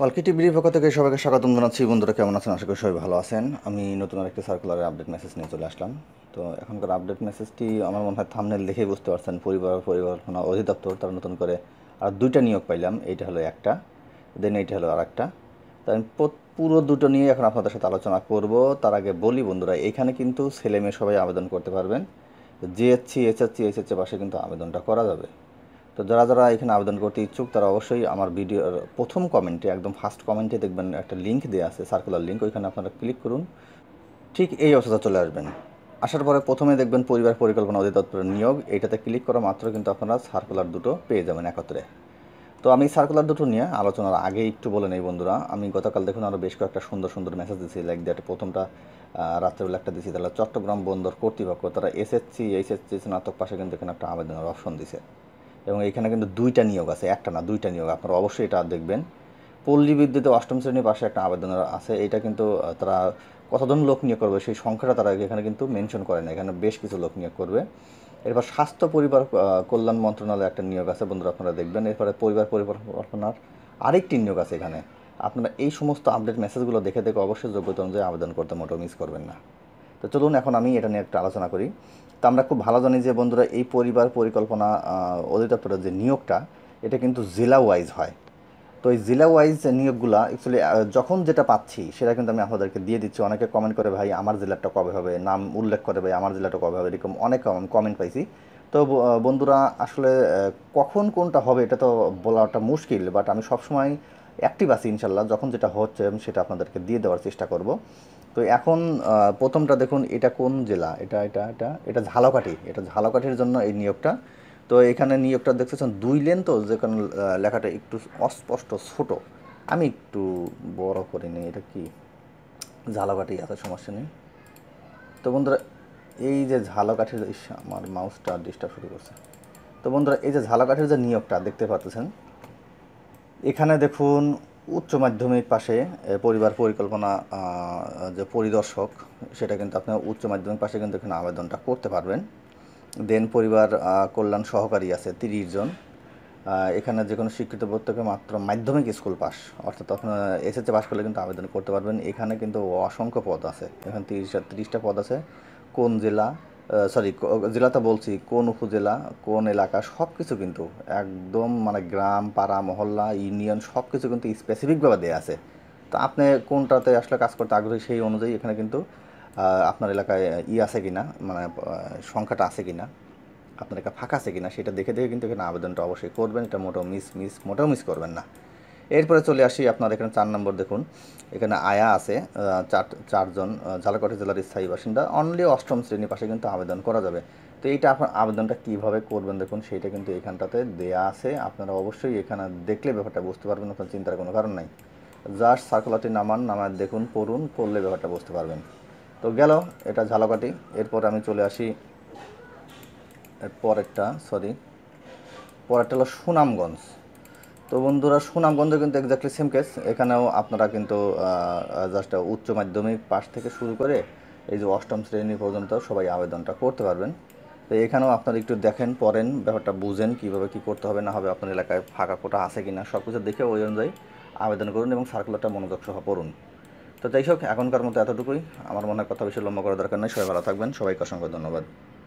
ওয়ালকিটি বিডির পক্ষ থেকে সবাইকে স্বাগত জানাচ্ছি বন্ধুরা কেমন আছেন আশা করি সবাই ভালো আছেন আমি নতুন আরেকটি সার্কুলারের আপডেট মেসেজ নিয়ে চলে আসলাম তো এখনকার আপডেট মেসেজটি আমার মনে হয় থামনেল দেখেই বুঝতে পারছেন পরিবার পরিকল্পনা অধিদপ্তর তারা নতুন করে আর দুইটা নিয়োগ পাইলাম এইটা হলো একটা দেন এইটা হলো আর একটা তো আমি পুরো দুটো নিয়ে এখন আপনাদের সাথে আলোচনা করব তার আগে বলি বন্ধুরা এখানে কিন্তু ছেলে মেয়ে সবাই আবেদন করতে পারবেন জিএসসি এসএসসি এসএসসি পাশে কিন্তু আবেদনটা করা যাবে তো যারা যারা এখানে আবেদন করতে ইচ্ছুক তারা অবশ্যই আমার ভিডিওর প্রথম কমেন্টে একদম ফার্স্ট কমেন্টে দেখবেন একটা লিঙ্ক দেওয়া আছে সার্কুলার লিঙ্ক ওইখানে আপনারা ক্লিক করুন ঠিক এই অবস্থা চলে আসবেন আসার পরে প্রথমে দেখবেন পরিবার পরিকল্পনা অধিদপ্তরের নিয়োগ এটাতে ক্লিক করা মাত্র কিন্তু আপনারা সার্কুলার দুটো পেয়ে যাবেন একত্রে তো আমি সার্কুলার দুটো নিয়ে আলোচনার আগে একটু বলে নেই বন্ধুরা আমি গতকাল দেখুন আরও বেশ কয়েকটা সুন্দর সুন্দর মেসেজ দিয়েছি লাইক দ্যাট প্রথমটা রাত্রেবেলা একটা দিয়েছি তাহলে চট্টগ্রাম বন্দর কর্তৃপক্ষ তারা এসএসসি এইচএসসি স্নাতক পাশে কিন্তু এখানে একটা আবেদনের অপশন দিছে এবং এখানে কিন্তু দুইটা নিয়োগ আছে একটা না দুইটা নিয়োগ আপনারা অবশ্যই এটা দেখবেন পল্লী বিদ্যুতে অষ্টম শ্রেণীর পাশে একটা আবেদন আছে এটা কিন্তু তারা কতজন লোক নিয়োগ করবে সেই সংখ্যাটা তারা এখানে কিন্তু মেনশন করে না এখানে বেশ কিছু লোক নিয়োগ করবে এরপর স্বাস্থ্য পরিবার কল্যাণ মন্ত্রণালয়ে একটা নিয়োগ আছে বন্ধুরা আপনারা দেখবেন এরপরে পরিবার পরিকল্পনার আরেকটি নিয়োগ আছে এখানে আপনারা এই সমস্ত আপডেট মেসেজগুলো দেখে দেখে অবশ্যই যোগ্যতা অনুযায়ী আবেদন করতে মোটেও মিস করবেন না তো চলুন এখন আমি এটা নিয়ে একটু আলোচনা করি তো আমরা খুব ভালো জানি যে বন্ধুরা এই পরিবার পরিকল্পনা অধিদপ্তরের যে নিয়োগটা এটা কিন্তু জেলা ওয়াইজ হয় তো এই জেলা ওয়াইজ নিয়োগগুলা অ্যাকচুয়ালি যখন যেটা পাচ্ছি সেটা কিন্তু আমি আপনাদেরকে দিয়ে দিচ্ছি অনেকে কমেন্ট করে ভাই আমার জেলাটা কবে হবে নাম উল্লেখ করে ভাই আমার জেলাটা কবে হবে এরকম অনেক কমেন্ট পাইছি তো বন্ধুরা আসলে কখন কোনটা হবে এটা তো বলাটা মুশকিল বাট আমি সবসময় অ্যাক্টিভ আছি ইনশাল্লাহ যখন যেটা হচ্ছে আমি সেটা আপনাদেরকে দিয়ে দেওয়ার চেষ্টা করব তো এখন প্রথমটা দেখুন এটা কোন জেলা এটা এটা এটা এটা ঝালকাঠি এটা ঝালকাঠির জন্য এই নিয়োগটা তো এখানে নিয়োগটা দেখতেছেন দুই লেন তো যেখানে লেখাটা একটু অস্পষ্ট ছোট আমি একটু বড় করে নিই এটা কি ঝালকাঠি এত সমস্যা নেই তো বন্ধুরা এই যে ঝালকাঠির আমার মাউসটা ডিস্টার্ব শুরু করছে তো বন্ধুরা এই যে ঝালকাঠির যে নিয়োগটা দেখতে পাচ্ছেন এখানে দেখুন উচ্চ মাধ্যমিক পাশে পরিবার পরিকল্পনা যে পরিদর্শক সেটা কিন্তু আপনি উচ্চ মাধ্যমিক পাশে কিন্তু এখানে আবেদনটা করতে পারবেন দেন পরিবার কল্যাণ সহকারী আছে তিরিশ জন এখানে যে কোনো শিক্ষিত প্রত্যেকে মাত্র মাধ্যমিক স্কুল পাস অর্থাৎ তখন এসএসসি পাস করলে কিন্তু আবেদন করতে পারবেন এখানে কিন্তু অসংখ্য পদ আছে এখানে তিরিশটা তিরিশটা পদ আছে কোন জেলা সরি জেলাটা বলছি কোন উপজেলা কোন এলাকা সব কিছু কিন্তু একদম মানে গ্রাম পাড়া মহল্লা ইউনিয়ন সব কিছু কিন্তু স্পেসিফিকভাবে দেওয়া আছে তো আপনি কোনটাতে আসলে কাজ করতে আগ্রহী সেই অনুযায়ী এখানে কিন্তু আপনার এলাকায় ই আছে কিনা মানে সংখ্যাটা আছে কি না আপনার এলাকা ফাঁকা আছে কি না সেটা দেখে দেখে কিন্তু এখানে আবেদনটা অবশ্যই করবেন এটা মোটেও মিস মিস মোটেও মিস করবেন না এরপরে চলে আসি আপনার এখানে চার নম্বর দেখুন এখানে আয়া আছে চার চারজন ঝালকাঠি জেলার স্থায়ী বাসিন্দা অনলি অষ্টম শ্রেণী পাশে কিন্তু আবেদন করা যাবে তো এইটা আপনার আবেদনটা কীভাবে করবেন দেখুন সেইটা কিন্তু এখানটাতে দেয়া আছে আপনারা অবশ্যই এখানে দেখলে ব্যাপারটা বুঝতে পারবেন আপনার চিন্তার কোনো কারণ নাই জাস্ট সার্কুলারটি নামান নামায় দেখুন পড়ুন পড়লে ব্যাপারটা বুঝতে পারবেন তো গেল এটা ঝালকাটি এরপর আমি চলে আসি পরেরটা সরি পরেরটা হলো সুনামগঞ্জ তো বন্ধুরা সুনামগঞ্জ কিন্তু এক্স্যাক্টলি সেম কেস এখানেও আপনারা কিন্তু জাস্ট উচ্চ মাধ্যমিক পাশ থেকে শুরু করে এই যে অষ্টম শ্রেণী পর্যন্ত সবাই আবেদনটা করতে পারবেন তো এখানেও আপনারা একটু দেখেন পড়েন ব্যাপারটা বুঝেন কীভাবে কী করতে হবে না হবে আপনার এলাকায় ফাঁকা কোটা আছে কি না সব কিছু দেখে ওই অনুযায়ী আবেদন করুন এবং সার্কুলারটা মনোযোগ সহ পড়ুন তো যাই হোক এখনকার মতো এতটুকুই আমার মনে হয় কথা বেশি লম্বা করার দরকার নেই সবাই ভালো থাকবেন সবাইকে অসংখ্য ধন্যবাদ